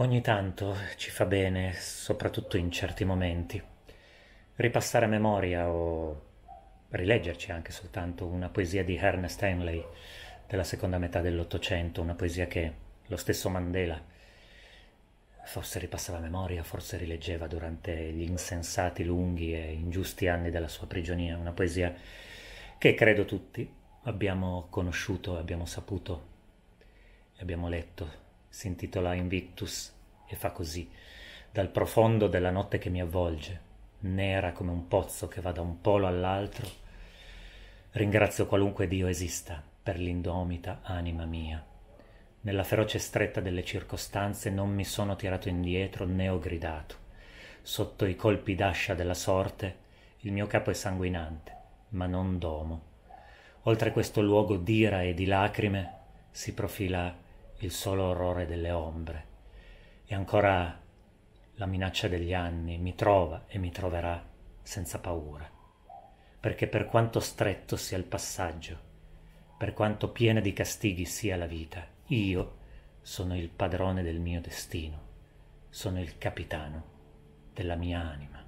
Ogni tanto ci fa bene, soprattutto in certi momenti, ripassare a memoria o rileggerci anche soltanto una poesia di Ernest Henley della seconda metà dell'Ottocento, una poesia che lo stesso Mandela forse ripassava a memoria, forse rileggeva durante gli insensati, lunghi e ingiusti anni della sua prigionia, una poesia che credo tutti abbiamo conosciuto, abbiamo saputo e abbiamo letto si intitola Invictus e fa così. Dal profondo della notte che mi avvolge, nera come un pozzo che va da un polo all'altro, ringrazio qualunque Dio esista per l'indomita anima mia. Nella feroce stretta delle circostanze non mi sono tirato indietro né ho gridato. Sotto i colpi d'ascia della sorte il mio capo è sanguinante, ma non domo. Oltre questo luogo d'ira e di lacrime si profila il solo orrore delle ombre. E ancora la minaccia degli anni mi trova e mi troverà senza paura. Perché per quanto stretto sia il passaggio, per quanto piena di castighi sia la vita, io sono il padrone del mio destino, sono il capitano della mia anima.